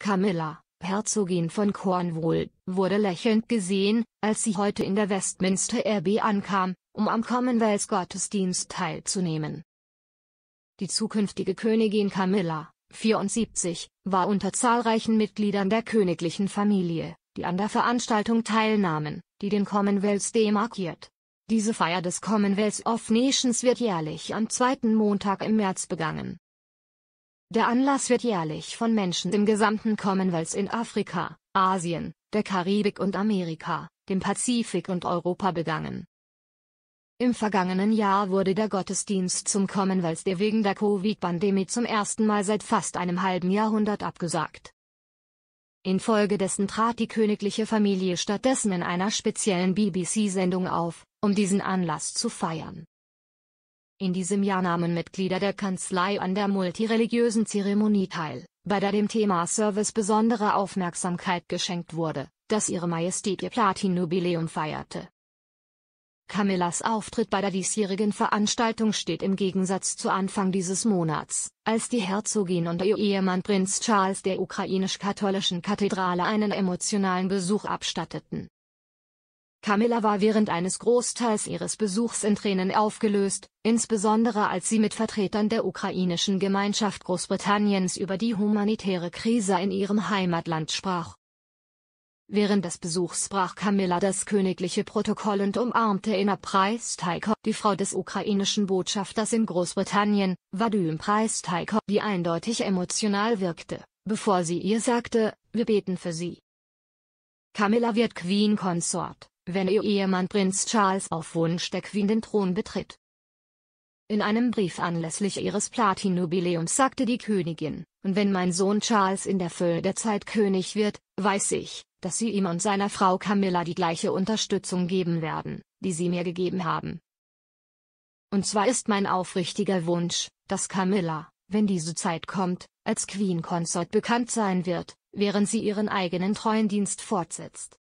Camilla, Herzogin von Cornwall, wurde lächelnd gesehen, als sie heute in der Westminster Abbey ankam, um am Commonwealth-Gottesdienst teilzunehmen. Die zukünftige Königin Camilla, 74, war unter zahlreichen Mitgliedern der königlichen Familie, die an der Veranstaltung teilnahmen, die den Commonwealth demarkiert. Diese Feier des Commonwealth of Nations wird jährlich am zweiten Montag im März begangen. Der Anlass wird jährlich von Menschen im gesamten Commonwealth in Afrika, Asien, der Karibik und Amerika, dem Pazifik und Europa begangen. Im vergangenen Jahr wurde der Gottesdienst zum Commonwealth der wegen der Covid-Pandemie zum ersten Mal seit fast einem halben Jahrhundert abgesagt. Infolgedessen trat die königliche Familie stattdessen in einer speziellen BBC-Sendung auf, um diesen Anlass zu feiern. In diesem Jahr nahmen Mitglieder der Kanzlei an der multireligiösen Zeremonie teil, bei der dem Thema Service besondere Aufmerksamkeit geschenkt wurde, das ihre Majestät ihr Platinjubiläum feierte. Camillas Auftritt bei der diesjährigen Veranstaltung steht im Gegensatz zu Anfang dieses Monats, als die Herzogin und ihr Ehemann Prinz Charles der ukrainisch-katholischen Kathedrale einen emotionalen Besuch abstatteten. Camilla war während eines Großteils ihres Besuchs in Tränen aufgelöst, insbesondere als sie mit Vertretern der ukrainischen Gemeinschaft Großbritanniens über die humanitäre Krise in ihrem Heimatland sprach. Während des Besuchs brach Camilla das königliche Protokoll und umarmte Inna Preisteiko, die Frau des ukrainischen Botschafters in Großbritannien, Vadym Preisteiko, die eindeutig emotional wirkte, bevor sie ihr sagte, wir beten für sie. Camilla wird Queen Consort wenn ihr Ehemann Prinz Charles auf Wunsch der Queen den Thron betritt. In einem Brief anlässlich ihres Platinjubiläums sagte die Königin, und wenn mein Sohn Charles in der Fülle der Zeit König wird, weiß ich, dass sie ihm und seiner Frau Camilla die gleiche Unterstützung geben werden, die sie mir gegeben haben. Und zwar ist mein aufrichtiger Wunsch, dass Camilla, wenn diese Zeit kommt, als Queen Consort bekannt sein wird, während sie ihren eigenen treuen Dienst fortsetzt.